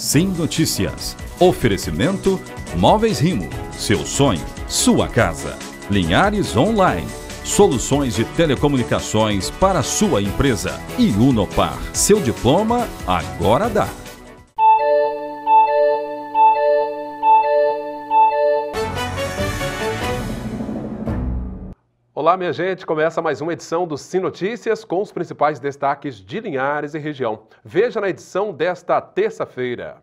Sim Notícias. Oferecimento Móveis Rimo. Seu sonho, sua casa. Linhares Online. Soluções de telecomunicações para sua empresa. E Unopar. Seu diploma agora dá. Olá, minha gente. Começa mais uma edição do Sim Notícias com os principais destaques de Linhares e região. Veja na edição desta terça-feira.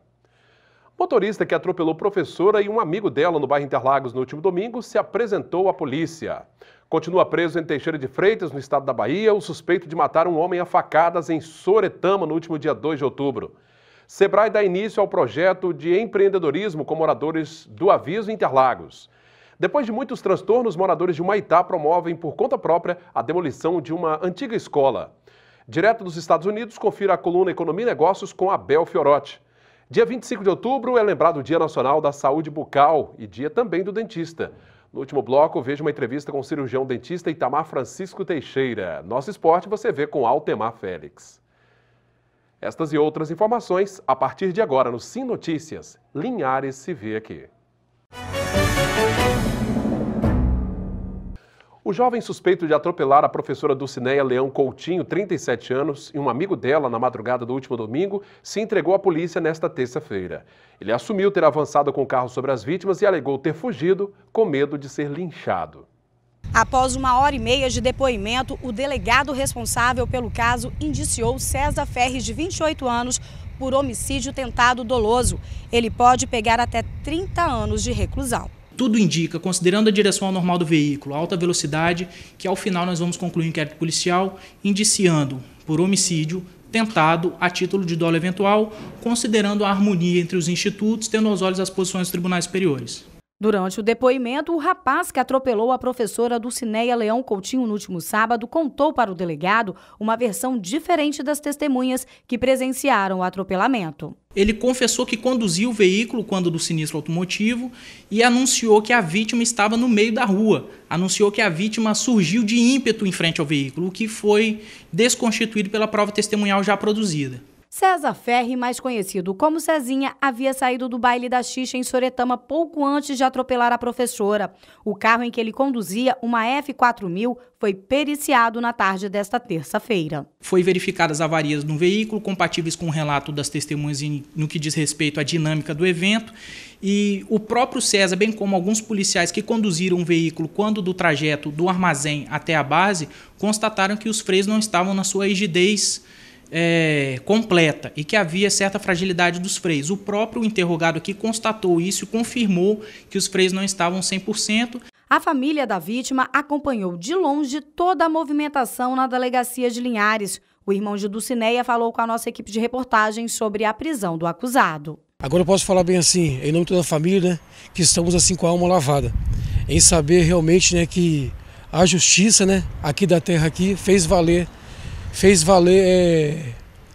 Motorista que atropelou professora e um amigo dela no bairro Interlagos no último domingo se apresentou à polícia. Continua preso em Teixeira de Freitas, no estado da Bahia, o suspeito de matar um homem a facadas em Soretama no último dia 2 de outubro. Sebrae dá início ao projeto de empreendedorismo com moradores do Aviso Interlagos. Depois de muitos transtornos, moradores de Humaitá promovem por conta própria a demolição de uma antiga escola. Direto dos Estados Unidos, confira a coluna Economia e Negócios com Abel Fiorotti. Dia 25 de outubro é lembrado o Dia Nacional da Saúde Bucal e dia também do dentista. No último bloco, veja uma entrevista com o cirurgião dentista Itamar Francisco Teixeira. Nosso esporte você vê com Altemar Félix. Estas e outras informações a partir de agora no Sim Notícias. Linhares se vê aqui. O jovem suspeito de atropelar a professora Dulcineia Leão Coutinho, 37 anos, e um amigo dela na madrugada do último domingo, se entregou à polícia nesta terça-feira. Ele assumiu ter avançado com o carro sobre as vítimas e alegou ter fugido com medo de ser linchado. Após uma hora e meia de depoimento, o delegado responsável pelo caso indiciou César Ferres, de 28 anos, por homicídio tentado doloso. Ele pode pegar até 30 anos de reclusão tudo indica, considerando a direção normal do veículo, alta velocidade, que ao final nós vamos concluir o um inquérito policial indiciando por homicídio tentado a título de dolo eventual, considerando a harmonia entre os institutos, tendo aos olhos as posições dos tribunais superiores. Durante o depoimento, o rapaz que atropelou a professora Dulcineia Leão Coutinho no último sábado contou para o delegado uma versão diferente das testemunhas que presenciaram o atropelamento. Ele confessou que conduziu o veículo quando do sinistro automotivo e anunciou que a vítima estava no meio da rua. Anunciou que a vítima surgiu de ímpeto em frente ao veículo, o que foi desconstituído pela prova testemunhal já produzida. César Ferri, mais conhecido como Cezinha, havia saído do baile da Xixa em Soretama pouco antes de atropelar a professora. O carro em que ele conduzia, uma F4000, foi periciado na tarde desta terça-feira. Foi verificadas avarias no veículo, compatíveis com o relato das testemunhas no que diz respeito à dinâmica do evento. E o próprio César, bem como alguns policiais que conduziram o veículo quando do trajeto do armazém até a base, constataram que os freios não estavam na sua rigidez é, completa e que havia certa fragilidade dos freios. O próprio interrogado aqui constatou isso e confirmou que os freios não estavam 100%. A família da vítima acompanhou de longe toda a movimentação na delegacia de Linhares. O irmão de Dulcineia falou com a nossa equipe de reportagem sobre a prisão do acusado. Agora eu posso falar bem assim, em nome de toda a família, né, que estamos assim com a alma lavada, em saber realmente né, que a justiça né, aqui da terra aqui fez valer fez valer é,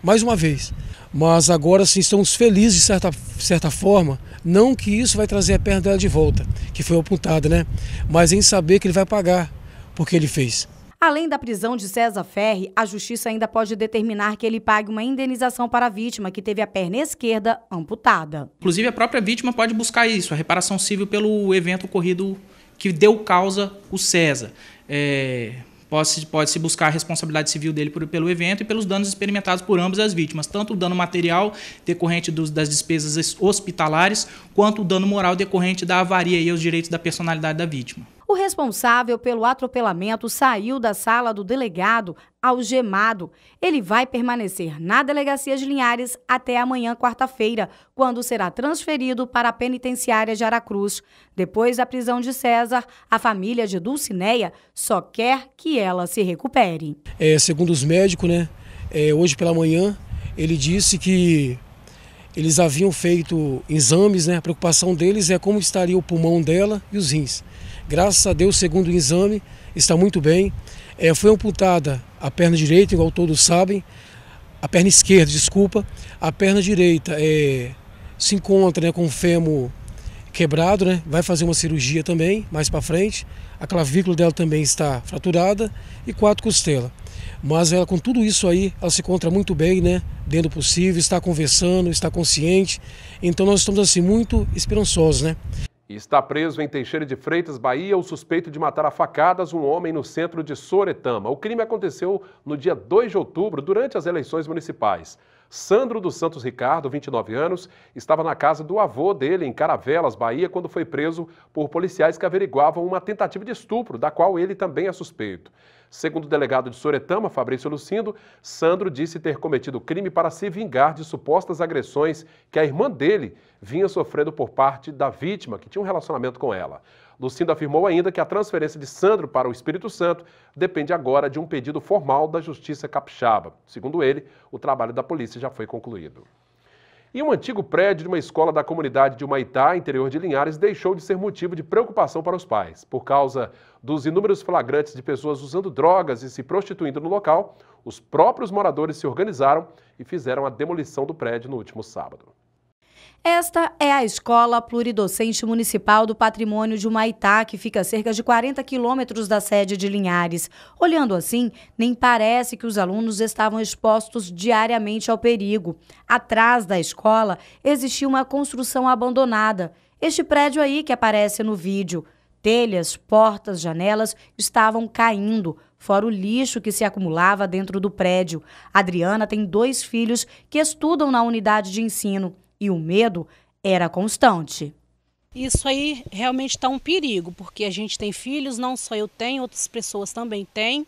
mais uma vez. Mas agora sim estamos felizes de certa, certa forma, não que isso vai trazer a perna dela de volta, que foi apontada, né? Mas em saber que ele vai pagar por que ele fez. Além da prisão de César Ferri, a justiça ainda pode determinar que ele pague uma indenização para a vítima que teve a perna esquerda amputada. Inclusive, a própria vítima pode buscar isso, a reparação civil pelo evento ocorrido que deu causa o César. É, pode-se pode buscar a responsabilidade civil dele por, pelo evento e pelos danos experimentados por ambas as vítimas, tanto o dano material decorrente dos, das despesas hospitalares, quanto o dano moral decorrente da avaria e aos direitos da personalidade da vítima. O responsável pelo atropelamento saiu da sala do delegado algemado. Ele vai permanecer na delegacia de Linhares até amanhã, quarta-feira, quando será transferido para a penitenciária de Aracruz. Depois da prisão de César, a família de Dulcineia só quer que ela se recupere. É, segundo os médicos, né, é, hoje pela manhã, ele disse que eles haviam feito exames, né? A preocupação deles é como estaria o pulmão dela e os rins. Graças a Deus, segundo o exame, está muito bem. É, foi amputada a perna direita, igual todos sabem, a perna esquerda, desculpa. A perna direita é, se encontra né, com o fêmur quebrado, né? Vai fazer uma cirurgia também, mais para frente. A clavícula dela também está fraturada e quatro costelas. Mas ela, com tudo isso aí, ela se encontra muito bem, né? Dentro do possível, está conversando, está consciente. Então nós estamos assim muito esperançosos, né? E está preso em Teixeira de Freitas, Bahia, o suspeito de matar a facadas um homem no centro de Soretama. O crime aconteceu no dia 2 de outubro, durante as eleições municipais. Sandro dos Santos Ricardo, 29 anos, estava na casa do avô dele, em Caravelas, Bahia, quando foi preso por policiais que averiguavam uma tentativa de estupro, da qual ele também é suspeito. Segundo o delegado de Soretama, Fabrício Lucindo, Sandro disse ter cometido crime para se vingar de supostas agressões que a irmã dele vinha sofrendo por parte da vítima, que tinha um relacionamento com ela. Lucindo afirmou ainda que a transferência de Sandro para o Espírito Santo depende agora de um pedido formal da Justiça Capixaba. Segundo ele, o trabalho da polícia já foi concluído. E um antigo prédio de uma escola da comunidade de Humaitá, interior de Linhares, deixou de ser motivo de preocupação para os pais. Por causa dos inúmeros flagrantes de pessoas usando drogas e se prostituindo no local, os próprios moradores se organizaram e fizeram a demolição do prédio no último sábado. Esta é a Escola Pluridocente Municipal do Patrimônio de Humaitá, que fica a cerca de 40 quilômetros da sede de Linhares. Olhando assim, nem parece que os alunos estavam expostos diariamente ao perigo. Atrás da escola existia uma construção abandonada. Este prédio aí que aparece no vídeo. Telhas, portas, janelas estavam caindo, fora o lixo que se acumulava dentro do prédio. Adriana tem dois filhos que estudam na unidade de ensino e o medo era constante. Isso aí realmente está um perigo, porque a gente tem filhos, não só eu tenho, outras pessoas também têm.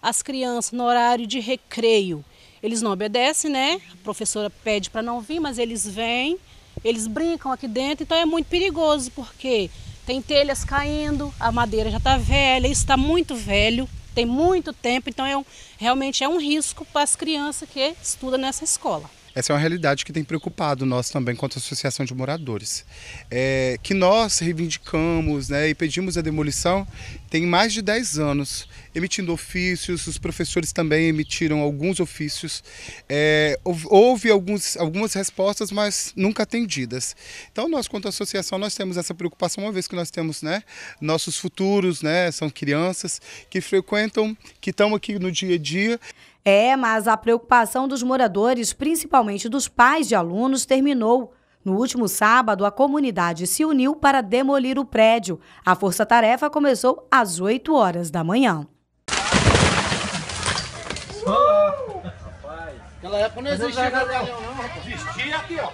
As crianças no horário de recreio, eles não obedecem, né? A professora pede para não vir, mas eles vêm, eles brincam aqui dentro, então é muito perigoso, porque tem telhas caindo, a madeira já está velha, isso está muito velho, tem muito tempo, então é um, realmente é um risco para as crianças que estudam nessa escola. Essa é uma realidade que tem preocupado nós também, quanto associação de moradores. É, que nós reivindicamos né, e pedimos a demolição tem mais de 10 anos, emitindo ofícios, os professores também emitiram alguns ofícios. É, houve alguns, algumas respostas, mas nunca atendidas. Então, nós, quanto associação, nós temos essa preocupação, uma vez que nós temos né, nossos futuros, né, são crianças que frequentam, que estão aqui no dia a dia. É, mas a preocupação dos moradores, principalmente dos pais de alunos, terminou no último sábado, a comunidade se uniu para demolir o prédio. A força-tarefa começou às 8 horas da manhã. Rapaz! época não existia não, aqui, ó.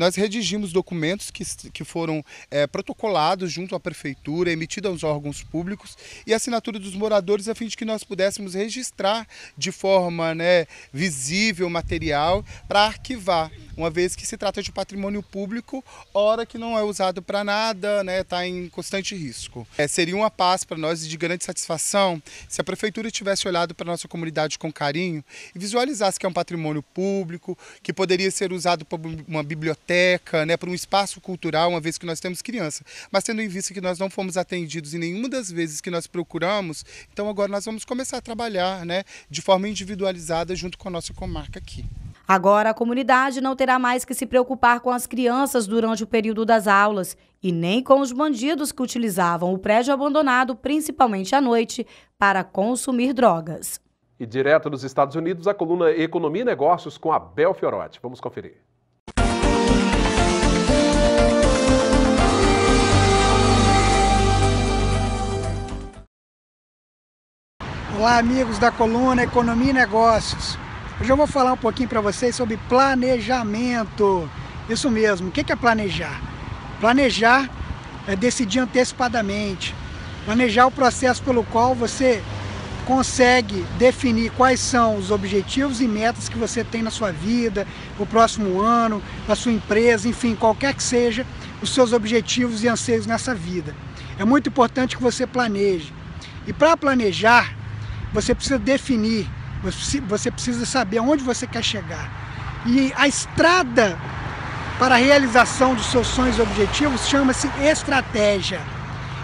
Nós redigimos documentos que, que foram é, protocolados junto à prefeitura, emitidos aos órgãos públicos e assinatura dos moradores a fim de que nós pudéssemos registrar de forma né, visível, material, para arquivar, uma vez que se trata de patrimônio público, hora que não é usado para nada, está né, tá em constante risco. É, seria uma paz para nós e de grande satisfação se a prefeitura tivesse olhado para nossa comunidade com carinho e visualizasse que é um patrimônio público, que poderia ser usado para uma biblioteca biblioteca, né, para um espaço cultural, uma vez que nós temos criança. Mas tendo em vista que nós não fomos atendidos em nenhuma das vezes que nós procuramos, então agora nós vamos começar a trabalhar né, de forma individualizada junto com a nossa comarca aqui. Agora, a comunidade não terá mais que se preocupar com as crianças durante o período das aulas e nem com os bandidos que utilizavam o prédio abandonado, principalmente à noite, para consumir drogas. E direto dos Estados Unidos, a coluna Economia e Negócios com Abel Fiorotti. Vamos conferir. Olá, amigos da coluna Economia e Negócios. Hoje eu vou falar um pouquinho para vocês sobre planejamento. Isso mesmo, o que é planejar? Planejar é decidir antecipadamente, planejar o processo pelo qual você consegue definir quais são os objetivos e metas que você tem na sua vida, o próximo ano, a sua empresa, enfim, qualquer que seja os seus objetivos e anseios nessa vida. É muito importante que você planeje. E para planejar, você precisa definir, você precisa saber aonde você quer chegar. E a estrada para a realização dos seus sonhos e objetivos chama-se estratégia.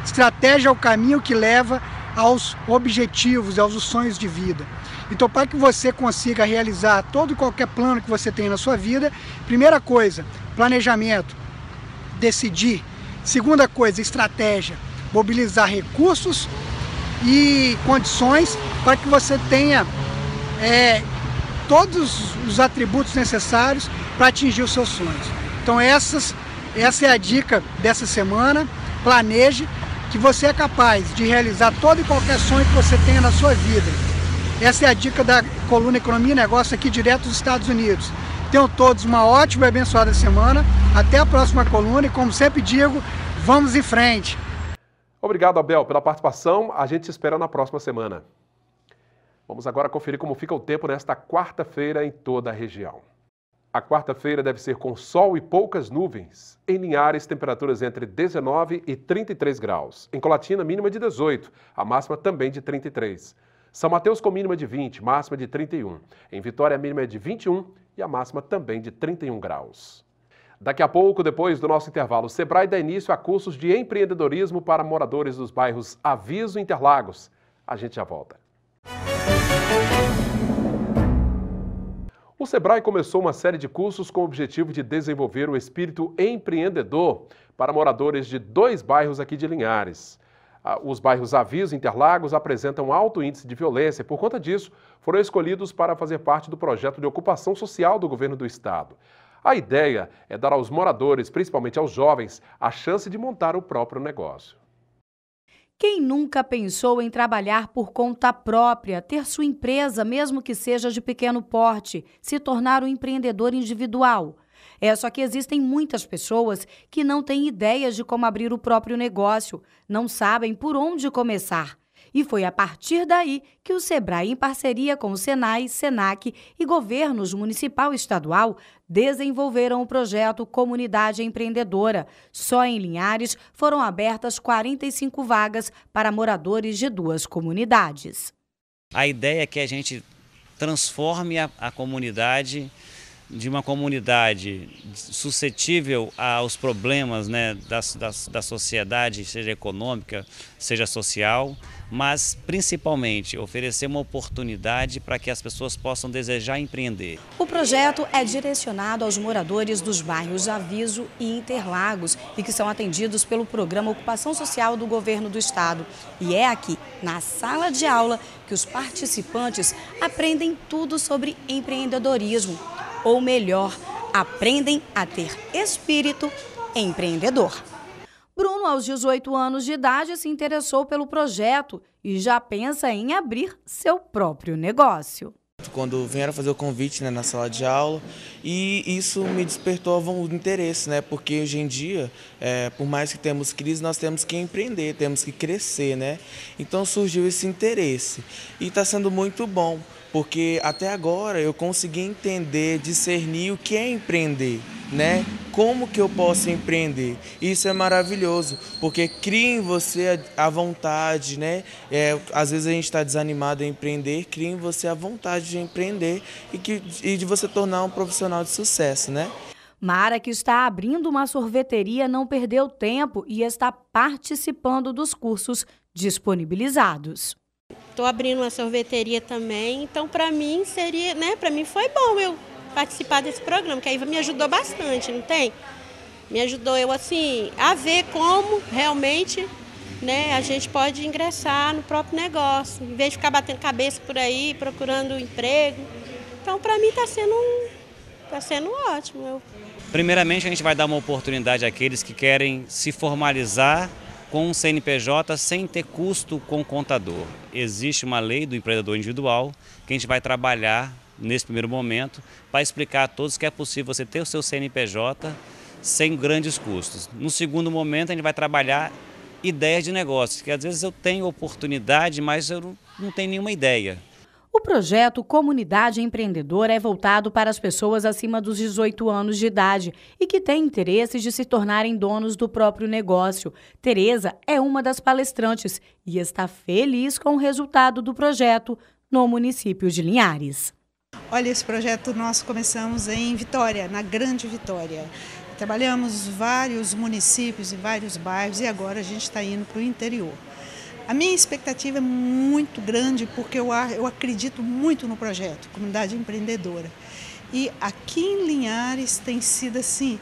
Estratégia é o caminho que leva aos objetivos, aos sonhos de vida. Então, para que você consiga realizar todo e qualquer plano que você tem na sua vida, primeira coisa, planejamento, decidir. Segunda coisa, estratégia, mobilizar recursos e condições para que você tenha é, todos os atributos necessários para atingir os seus sonhos. Então essas, essa é a dica dessa semana. Planeje que você é capaz de realizar todo e qualquer sonho que você tenha na sua vida. Essa é a dica da coluna Economia e Negócio aqui direto dos Estados Unidos. Tenham todos uma ótima e abençoada semana. Até a próxima coluna e como sempre digo, vamos em frente. Obrigado, Abel, pela participação. A gente se espera na próxima semana. Vamos agora conferir como fica o tempo nesta quarta-feira em toda a região. A quarta-feira deve ser com sol e poucas nuvens. Em Linhares, temperaturas entre 19 e 33 graus. Em Colatina, mínima de 18, a máxima também de 33. São Mateus com mínima de 20, máxima de 31. Em Vitória, a mínima é de 21 e a máxima também de 31 graus. Daqui a pouco, depois do nosso intervalo, o Sebrae dá início a cursos de empreendedorismo para moradores dos bairros Aviso e Interlagos. A gente já volta. O Sebrae começou uma série de cursos com o objetivo de desenvolver o espírito empreendedor para moradores de dois bairros aqui de Linhares. Ah, os bairros Aviso e Interlagos apresentam alto índice de violência e, por conta disso, foram escolhidos para fazer parte do projeto de ocupação social do governo do estado. A ideia é dar aos moradores, principalmente aos jovens, a chance de montar o próprio negócio. Quem nunca pensou em trabalhar por conta própria, ter sua empresa, mesmo que seja de pequeno porte, se tornar um empreendedor individual? É só que existem muitas pessoas que não têm ideias de como abrir o próprio negócio, não sabem por onde começar. E foi a partir daí que o SEBRAE, em parceria com o SENAI, SENAC e governos municipal e estadual, desenvolveram o projeto Comunidade Empreendedora. Só em Linhares foram abertas 45 vagas para moradores de duas comunidades. A ideia é que a gente transforme a, a comunidade de uma comunidade suscetível aos problemas né, da, da, da sociedade, seja econômica, seja social, mas principalmente oferecer uma oportunidade para que as pessoas possam desejar empreender. O projeto é direcionado aos moradores dos bairros Aviso e Interlagos e que são atendidos pelo programa Ocupação Social do Governo do Estado. E é aqui, na sala de aula, que os participantes aprendem tudo sobre empreendedorismo ou melhor, aprendem a ter espírito empreendedor. Bruno, aos 18 anos de idade, se interessou pelo projeto e já pensa em abrir seu próprio negócio. Quando vieram fazer o convite né, na sala de aula, e isso me despertou o interesse, né? Porque hoje em dia, é, por mais que temos crise, nós temos que empreender, temos que crescer, né? Então surgiu esse interesse e está sendo muito bom porque até agora eu consegui entender, discernir o que é empreender, né? Como que eu posso empreender? Isso é maravilhoso, porque cria em você a, vontade, né? É, às vezes a gente está desanimado em empreender, cria em você a vontade de empreender e, que, e de você tornar um profissional de sucesso, né? Mara, que está abrindo uma sorveteria, não perdeu tempo e está participando dos cursos disponibilizados. Estou abrindo uma sorveteria também, então para mim seria, né? Para mim foi bom eu participar desse programa, que aí me ajudou bastante, não tem? Me ajudou eu assim a ver como realmente né, a gente pode ingressar no próprio negócio, em vez de ficar batendo cabeça por aí, procurando emprego. Então, para mim, está sendo, um, tá sendo ótimo. Primeiramente, a gente vai dar uma oportunidade àqueles que querem se formalizar com o CNPJ sem ter custo com o contador. Existe uma lei do empreendedor individual que a gente vai trabalhar nesse primeiro momento para explicar a todos que é possível você ter o seu CNPJ sem grandes custos. No segundo momento, a gente vai trabalhar ideias de negócio, que às vezes eu tenho oportunidade, mas eu não tenho nenhuma ideia. O projeto Comunidade Empreendedora é voltado para as pessoas acima dos 18 anos de idade e que têm interesses de se tornarem donos do próprio negócio. Tereza é uma das palestrantes e está feliz com o resultado do projeto no município de Linhares. Olha, esse projeto nós começamos em Vitória, na Grande Vitória. Trabalhamos vários municípios e vários bairros e agora a gente está indo para o interior. A minha expectativa é muito grande porque eu, eu acredito muito no projeto, comunidade empreendedora. E aqui em Linhares tem sido assim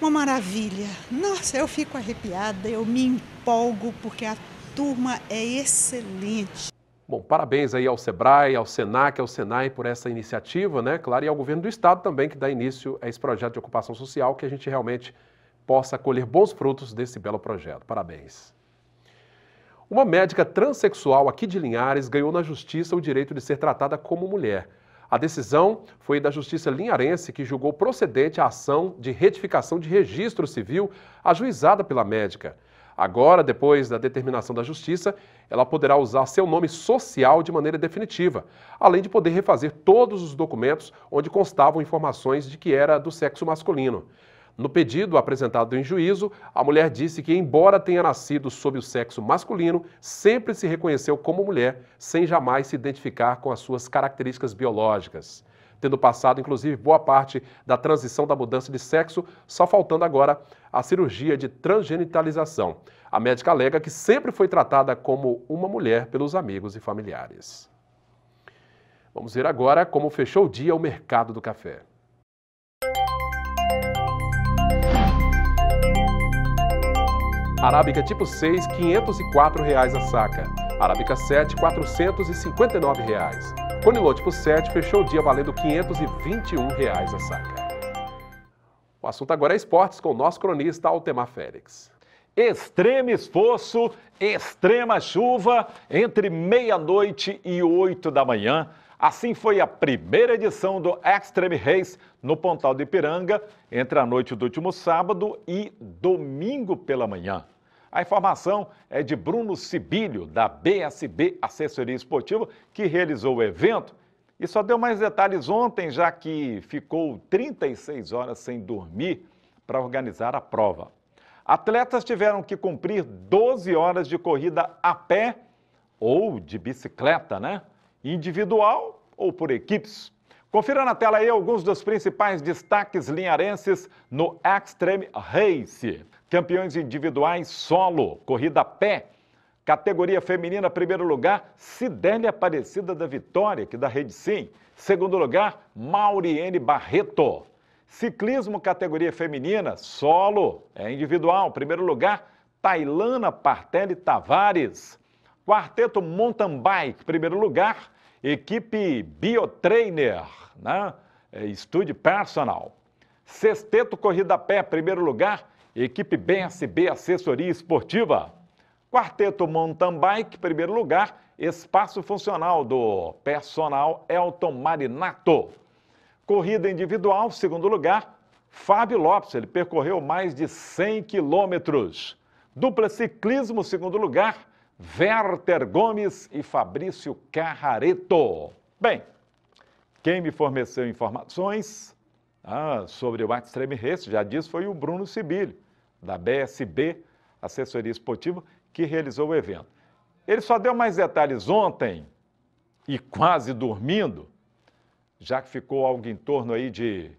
uma maravilha. Nossa, eu fico arrepiada, eu me empolgo porque a turma é excelente. Bom, parabéns aí ao Sebrae, ao Senac, ao Senai por essa iniciativa, né? Claro, e ao governo do estado também que dá início a esse projeto de ocupação social que a gente realmente possa colher bons frutos desse belo projeto. Parabéns. Uma médica transexual aqui de Linhares ganhou na justiça o direito de ser tratada como mulher. A decisão foi da Justiça Linharense, que julgou procedente a ação de retificação de registro civil ajuizada pela médica. Agora, depois da determinação da Justiça, ela poderá usar seu nome social de maneira definitiva, além de poder refazer todos os documentos onde constavam informações de que era do sexo masculino. No pedido apresentado em juízo, a mulher disse que, embora tenha nascido sob o sexo masculino, sempre se reconheceu como mulher, sem jamais se identificar com as suas características biológicas. Tendo passado, inclusive, boa parte da transição da mudança de sexo, só faltando agora a cirurgia de transgenitalização. A médica alega que sempre foi tratada como uma mulher pelos amigos e familiares. Vamos ver agora como fechou o dia o mercado do café. Arábica tipo 6, R$ 504 reais a saca. Arábica 7, R$ 459. Reais. Conilon tipo 7 fechou o dia valendo R$ 521 reais a saca. O assunto agora é esportes com o nosso cronista Altemar Félix. Extremo esforço, extrema chuva, entre meia-noite e oito da manhã, Assim foi a primeira edição do Extreme Race no Pontal de Ipiranga, entre a noite do último sábado e domingo pela manhã. A informação é de Bruno Sibílio, da BSB Assessoria Esportiva, que realizou o evento e só deu mais detalhes ontem, já que ficou 36 horas sem dormir para organizar a prova. Atletas tiveram que cumprir 12 horas de corrida a pé ou de bicicleta, né? individual ou por equipes. Confira na tela aí alguns dos principais destaques linharenses no Extreme Race. Campeões individuais solo, corrida a pé. Categoria feminina, primeiro lugar, Sidélia Aparecida da Vitória, que da Rede Sim. Segundo lugar, Mauriene Barreto. Ciclismo, categoria feminina, solo, é individual. Primeiro lugar, Tailana Partelli Tavares. Quarteto Mountain Bike, primeiro lugar. Equipe Biotrainer, né? É, estúdio Personal. Sexteto Corrida Pé, primeiro lugar. Equipe BSB Assessoria Esportiva. Quarteto Mountain Bike, primeiro lugar. Espaço Funcional do Personal Elton Marinato. Corrida individual, segundo lugar. Fábio Lopes, ele percorreu mais de 100 quilômetros. Dupla ciclismo, segundo lugar. Werther Gomes e Fabrício Carrareto. Bem, quem me forneceu informações ah, sobre o Extreme Race, já disse, foi o Bruno Sibili, da BSB, assessoria esportiva, que realizou o evento. Ele só deu mais detalhes ontem, e quase dormindo, já que ficou algo em torno aí de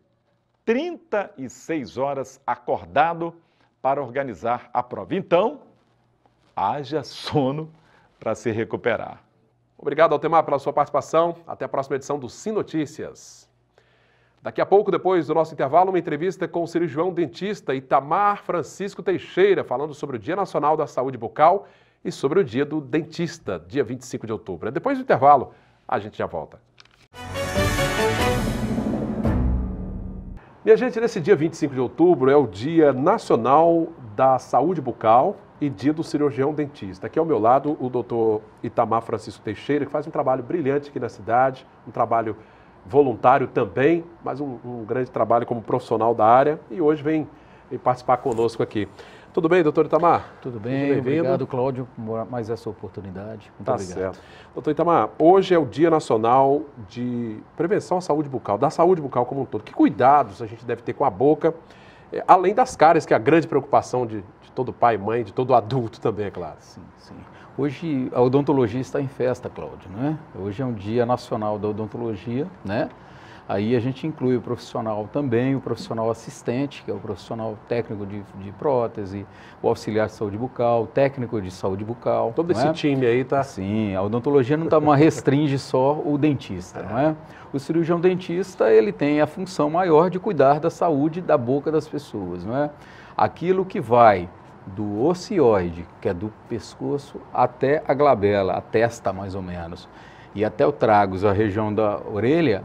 36 horas acordado para organizar a prova. Então, haja sono para se recuperar. Obrigado, Altemar, pela sua participação. Até a próxima edição do Sim Notícias. Daqui a pouco, depois do nosso intervalo, uma entrevista com o cirurgião dentista Itamar Francisco Teixeira, falando sobre o Dia Nacional da Saúde Bucal e sobre o Dia do Dentista, dia 25 de outubro. É depois do intervalo, a gente já volta. Minha gente, nesse dia 25 de outubro é o Dia Nacional da Saúde Bucal e Dido, cirurgião dentista. Aqui ao meu lado, o doutor Itamar Francisco Teixeira, que faz um trabalho brilhante aqui na cidade, um trabalho voluntário também, mas um, um grande trabalho como profissional da área, e hoje vem, vem participar conosco aqui. Tudo bem, doutor Itamar? Tudo bem, bem obrigado, Cláudio, por mais essa oportunidade. Muito tá obrigado. certo. Doutor Itamar, hoje é o Dia Nacional de Prevenção à Saúde Bucal, da saúde bucal como um todo. Que cuidados a gente deve ter com a boca além das caras, que é a grande preocupação de, de todo pai e mãe, de todo adulto também, é claro. Sim, sim. Hoje a odontologia está em festa, Cláudio, né? Hoje é um dia nacional da odontologia, né? Aí a gente inclui o profissional também, o profissional assistente, que é o profissional técnico de, de prótese, o auxiliar de saúde bucal, o técnico de saúde bucal. Todo é? esse é? time aí tá? Sim, a odontologia não tá, restringe só o dentista, é. não é? O cirurgião dentista, ele tem a função maior de cuidar da saúde da boca das pessoas, não é? Aquilo que vai do ocioide, que é do pescoço, até a glabela, a testa mais ou menos, e até o tragos, a região da orelha,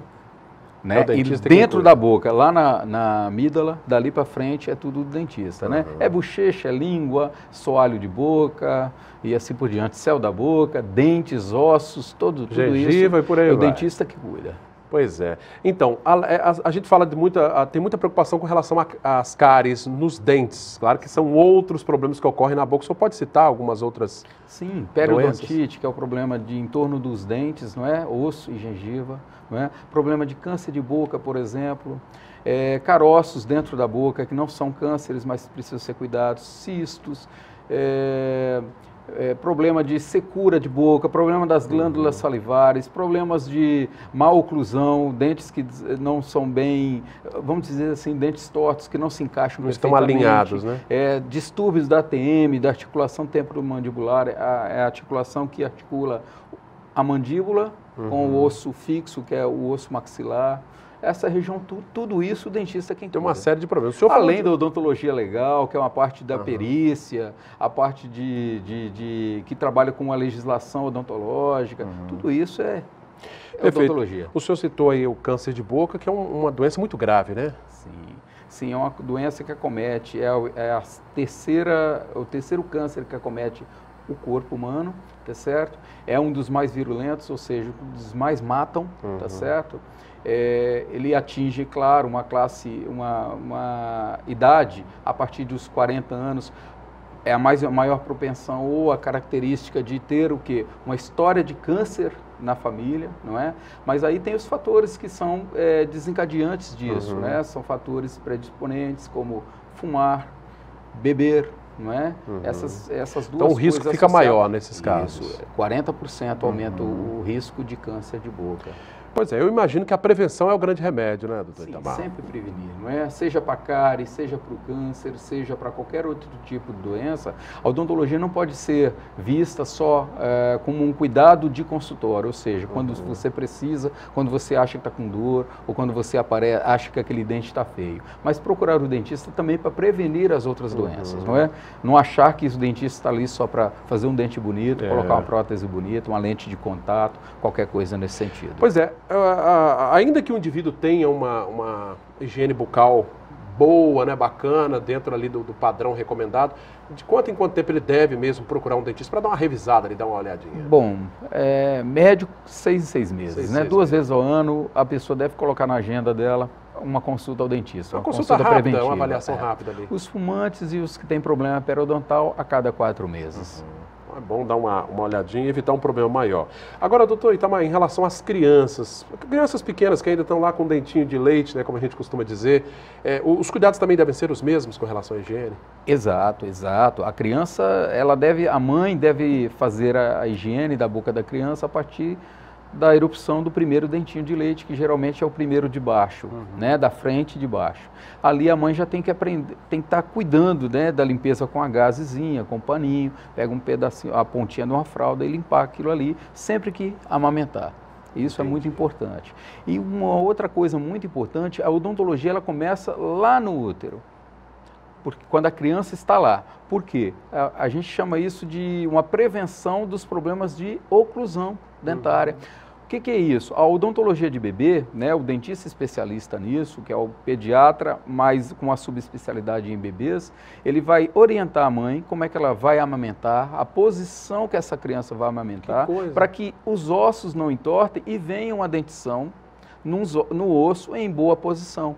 né? É e dentro da boca, lá na, na amígdala, dali para frente é tudo do dentista, uhum. né? É bochecha, é língua, soalho de boca e assim por diante, céu da boca, dentes, ossos, todo, tudo Gengiva isso. E por aí é o dentista que cuida. Pois é. Então, a, é, a, a gente fala de muita. A, tem muita preocupação com relação às cáries nos dentes. Claro que são outros problemas que ocorrem na boca. O senhor pode citar algumas outras? Sim, periodontite, que é o problema de em torno dos dentes, não é? Osso e gengiva, não é? Problema de câncer de boca, por exemplo. É, caroços dentro da boca, que não são cânceres, mas precisam ser cuidados. Cistos. É, é, problema de secura de boca, problema das uhum. glândulas salivares, problemas de má oclusão, dentes que não são bem, vamos dizer assim, dentes tortos que não se encaixam não estão alinhados, né? É, distúrbios da ATM, da articulação temporomandibular, é a, é a articulação que articula a mandíbula uhum. com o uhum. osso fixo, que é o osso maxilar essa região, tu, tudo isso o dentista é quem Tem uma série de problemas. Além de... da odontologia legal, que é uma parte da uhum. perícia, a parte de, de, de, que trabalha com a legislação odontológica, uhum. tudo isso é, é Perfeito. odontologia. O senhor citou aí o câncer de boca, que é um, uma doença muito grave, né? Sim. Sim, é uma doença que acomete, é, é a terceira, o terceiro câncer que acomete o corpo humano, tá certo? É um dos mais virulentos, ou seja, um dos mais matam, tá uhum. tá certo? é, ele atinge, claro, uma classe, uma, uma idade a partir dos 40 anos, é a, mais, a maior propensão ou a característica de ter o quê? Uma história de câncer na família, não é? Mas aí tem os fatores que são é, desencadeantes disso, uhum. né? São fatores predisponentes como fumar, beber, não é? Uhum. Essas, essas então, duas Então o risco fica maior nesses casos. Isso, 40% aumenta uhum. o risco de câncer de boca. Pois é, eu imagino que a prevenção é o grande remédio, né, doutor Sim, Itamar? sempre prevenir, não é? Seja para cárie, seja para o câncer, seja para qualquer outro tipo de doença, a odontologia não pode ser vista só é, como um cuidado de consultório, ou seja, quando uhum. você precisa, quando você acha que está com dor, ou quando você apare acha que aquele dente está feio. Mas procurar o dentista também para prevenir as outras uhum. doenças, não é? Não achar que o dentista está ali só para fazer um dente bonito, é. colocar uma prótese bonita, uma lente de contato, qualquer coisa nesse sentido. Pois é, ainda que o indivíduo tenha uma, uma higiene bucal boa, né, bacana, dentro ali do, do, padrão recomendado, de quanto em quanto tempo ele deve mesmo procurar um dentista para dar uma revisada, ali, dar uma olhadinha? Bom, é, médio seis em seis meses, seis, né? Seis Duas vezes ao ano a pessoa deve colocar na agenda dela uma consulta ao dentista, uma, uma consulta, consulta rápida, preventiva. Uma avaliação é. rápida ali. Os fumantes e os que têm problema periodontal a cada quatro meses. Uhum é bom dar uma, uma olhadinha e evitar um problema maior. Agora, doutor Itamar, em relação às crianças, crianças pequenas que ainda estão lá com dentinho de leite, né, como a gente costuma dizer, é, os cuidados também devem ser os mesmos com relação à higiene? Exato, exato. A criança, ela deve, a mãe deve fazer a, a higiene da boca da criança a partir da erupção do primeiro dentinho de leite, que geralmente é o primeiro de baixo, uhum. né, da frente de baixo. Ali a mãe já tem que aprender, tem que estar tá cuidando, né, da limpeza com a gazezinha, com o paninho, pega um pedacinho, a pontinha de uma fralda e limpar aquilo ali sempre que amamentar. Isso é Entendi. é muito importante. E uma outra coisa muito importante, a odontologia ela começa lá no útero porque quando a criança está lá. Por quê? A, a gente chama isso de uma prevenção dos problemas de oclusão dentária. Uhum. O que, que, é isso? A odontologia de bebê, né, o dentista especialista nisso, que é o pediatra, mas com a subespecialidade em bebês, ele vai orientar a mãe como é que ela vai amamentar, a posição que essa criança vai amamentar, para que os ossos não entortem e venham a dentição no osso em boa posição.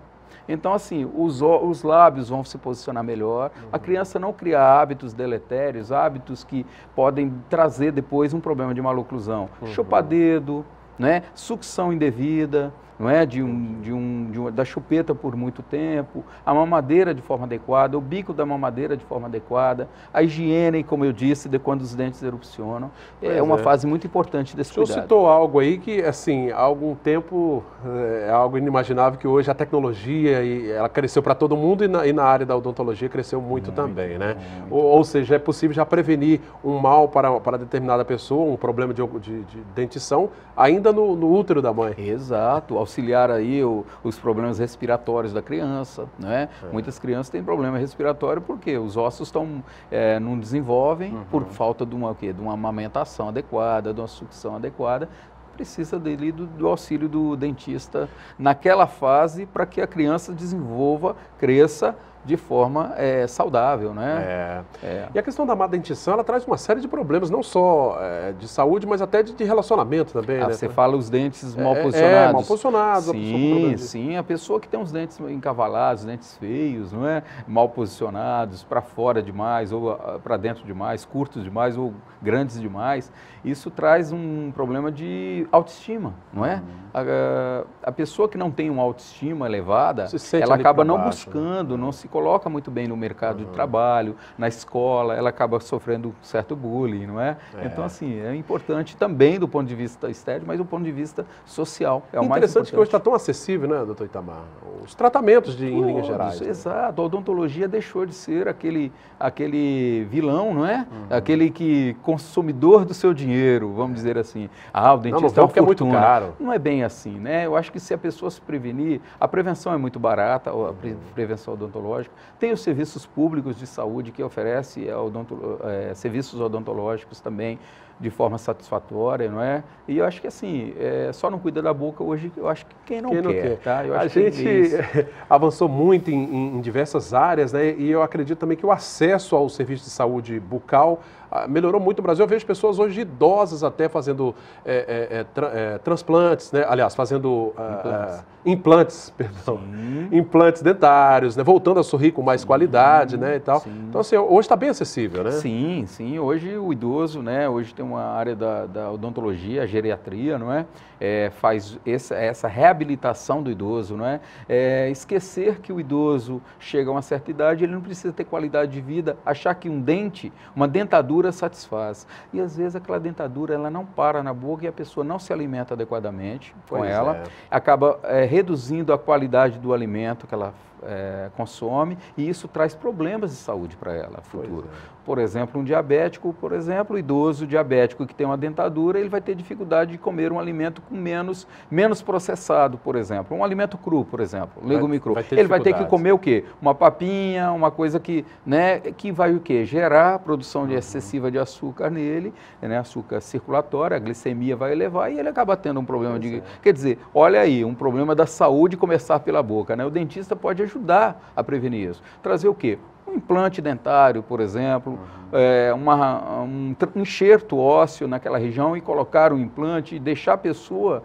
Então, assim, os, os lábios vão se posicionar melhor, uhum. a criança não cria hábitos deletérios, hábitos que podem trazer depois um problema de maloclusão. Uhum. Chupar dedo, né? sucção indevida não é? De um, de um, de um, da chupeta por muito tempo, a mamadeira de forma adequada, o bico da mamadeira de forma adequada, a higiene, como eu disse, de quando os dentes erupcionam, é, é uma fase muito importante desse o cuidado. O senhor citou algo aí que, assim, há algum tempo eh, é algo inimaginável que hoje a tecnologia e ela cresceu para todo mundo e na, e na, área da odontologia cresceu muito, muito também, né? Muito. Ou, ou, seja, é possível já prevenir um mal para, para determinada pessoa, um problema de, de, de dentição, ainda no, no útero da mãe. Exato, aos auxiliar aí o, os problemas respiratórios da criança, né? É. Muitas crianças têm problema respiratório porque os ossos estão é, não desenvolvem uhum. por falta de uma, de uma amamentação adequada, de uma sucção adequada, precisa dele do, do, auxílio do dentista naquela fase para que a criança desenvolva, cresça de forma é, saudável, né? É. É. E a questão da má dentição, ela traz uma série de problemas, não só é, de saúde, mas até de, de relacionamento também, ah, né? Você fala os dentes é, é, mal posicionados. É, mal posicionados. Sim, a sim. A pessoa que tem os dentes encavalados, dentes feios, não é? Mal posicionados, para fora demais, ou ah, para dentro demais, curtos demais, ou grandes demais. Isso traz um problema de autoestima, não é? Uhum. A, a, pessoa que não tem uma autoestima elevada, se ela acaba não né? buscando, né? não se coloca muito bem no mercado uhum. de trabalho, na escola, ela acaba sofrendo um certo bullying, não é? é? Então, assim, é importante também do ponto de vista estético, mas do ponto de vista social. É o mais interessante que hoje está tão acessível, né, doutor Itamar? Os tratamentos de, Todos, em linhas gerais. Né? Exato. Né? A odontologia deixou de ser aquele, aquele vilão, não é? Uhum. Aquele que consumidor do seu dinheiro, vamos é. dizer assim. Ah, o dentista não, não, é uma fortuna. É muito caro. Não é bem assim, né? Eu acho que se a pessoa se prevenir, a prevenção é muito barata, a prevenção odontológica, odontológico, tem os serviços públicos de saúde que oferece é, é serviços odontológicos também, de forma satisfatória, não é? E eu acho que assim, é, só não cuida da boca hoje, eu acho que quem não, quem não quer, quer, tá? a é gente é avançou muito em, em, diversas áreas, né? E eu acredito também que o acesso ao serviço de saúde bucal ah, melhorou muito no Brasil. Eu vejo pessoas hoje idosas até fazendo é, é, é tra transplantes, né? Aliás, fazendo ah, implantes, uh, implantes perdão, Sim. implantes dentários, né? Voltando a sorrir com mais sim. qualidade, né? E tal. Então assim, hoje está bem acessível, né? Sim, sim. Hoje o idoso, né? Hoje tem um uma área da, da odontologia, geriatria, não é? é faz essa, essa, reabilitação do idoso, não é? é? Esquecer que o idoso chega a uma certa idade, ele não precisa ter qualidade de vida, achar que um dente, uma dentadura satisfaz. E às vezes aquela dentadura, ela não para na boca e a pessoa não se alimenta adequadamente com pois ela, é. acaba é, reduzindo a qualidade do alimento que ela é, consome e isso traz problemas de saúde para ela futuro. É. Por exemplo, um diabético, por exemplo, um idoso diabético que tem uma dentadura, ele vai ter dificuldade de comer um alimento com menos, menos processado, por exemplo, um alimento cru, por exemplo, legume cru. Vai ele vai ter que comer o quê? Uma papinha, uma coisa que, né, que vai o quê? Gerar produção de uhum. excessiva de açúcar nele, né, açúcar circulatório, a glicemia vai elevar e ele acaba tendo um problema pois de, é. quer dizer, olha aí, um problema da saúde começar pela boca, né? O dentista pode ajudar a prevenir isso. Trazer o quê? Um implante dentário, por exemplo, uhum. é, uma, um enxerto ósseo naquela região e colocar um implante e deixar a pessoa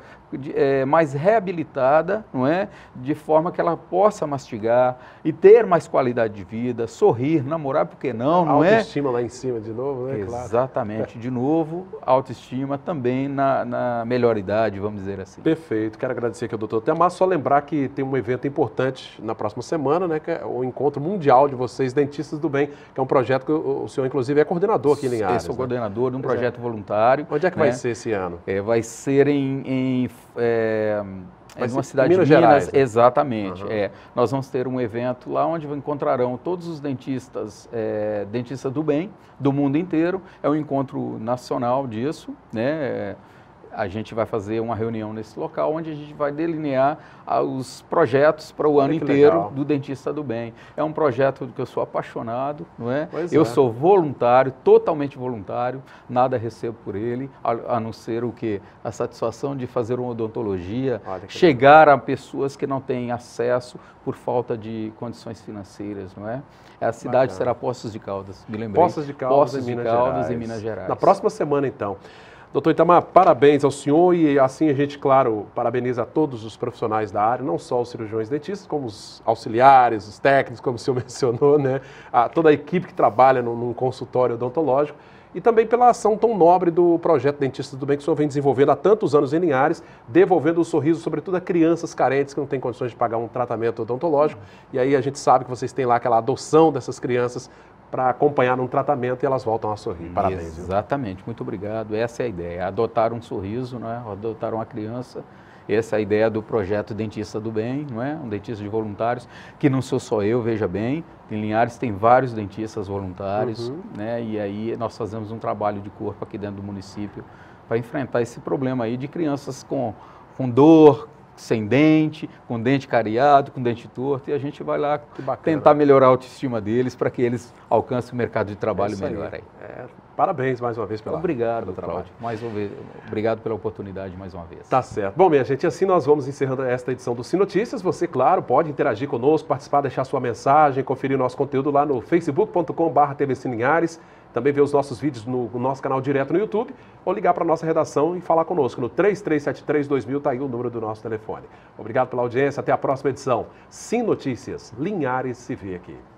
é, mais reabilitada, não é? De forma que ela possa mastigar e ter mais qualidade de vida, sorrir, namorar, por que não, não autoestima é? Autoestima lá em cima de novo, né? Exatamente, claro. de novo, autoestima também na, na melhor idade, vamos dizer assim. Perfeito, quero agradecer aqui ao doutor Temar, só lembrar que tem um evento importante na próxima semana, né? Que é o Encontro Mundial de Vocês, Dentistas do Bem, que é um projeto que o, senhor, inclusive, é coordenador aqui em Linhares. Eu sou né? coordenador de um é. projeto voluntário. Onde é que né? vai ser esse ano? É, vai ser em, em é, é uma cidade Minas de Minas, Gerais, né? exatamente. Uhum. É. Nós vamos ter um evento lá onde encontrarão todos os dentistas, é, dentistas do bem, do mundo inteiro. É um encontro nacional disso, né? a gente vai fazer uma reunião nesse local onde a gente vai delinear ah, os projetos para o ano inteiro legal. do Dentista do Bem. É um projeto que eu sou apaixonado, não é? Pois eu é. sou voluntário, totalmente voluntário, nada recebo por ele, a, a, não ser o que a satisfação de fazer uma odontologia, chegar legal. a pessoas que não têm acesso por falta de condições financeiras, não é? é a cidade Bacana. será Poços de Caldas, me lembrei. Poços de Caldas, Poços em, de Minas Caldas em Minas Gerais. Na próxima semana então. Doutor Itamar, parabéns ao senhor e assim a gente, claro, parabeniza a todos os profissionais da área, não só os cirurgiões dentistas, como os auxiliares, os técnicos, como o senhor mencionou, né? A, toda a equipe que trabalha num, num consultório odontológico e também pela ação tão nobre do projeto Dentista do Bem que o senhor vem desenvolvendo há tantos anos em Linhares, devolvendo o sorriso, sobretudo a crianças carentes que não têm condições de pagar um tratamento odontológico. E aí a gente sabe que vocês têm lá aquela adoção dessas crianças para acompanhar um tratamento e elas voltam a sorrir. Parabéns. Exatamente, viu? muito obrigado. Essa é a ideia, adotar um sorriso, né? adotar uma criança essa é a ideia do projeto Dentista do Bem, não é? Um dentista de voluntários, que não sou só eu, veja bem, em Linhares tem vários dentistas voluntários, uhum. né? E aí nós fazemos um trabalho de corpo aqui dentro do município para enfrentar esse problema aí de crianças com, com dor, sem dente, com dente cariado, com dente torto, e a gente vai lá tentar melhorar a autoestima deles para que eles alcancem o mercado de trabalho é melhor aí. aí. É, parabéns mais uma vez pela Obrigado, pelo trabalho. Mais uma vez, obrigado pela oportunidade mais uma vez. Tá certo. Bom, minha gente, assim nós vamos encerrando esta edição do Sinotícias. Você, claro, pode interagir conosco, participar, deixar sua mensagem, conferir nosso conteúdo lá no facebook.com.br tvcinlinhares.com também ver os nossos vídeos no, nosso canal direto no YouTube ou ligar para a nossa redação e falar conosco. No 3373-2000 está aí o número do nosso telefone. Obrigado pela audiência, até a próxima edição. Sim Notícias, Linhares se vê aqui.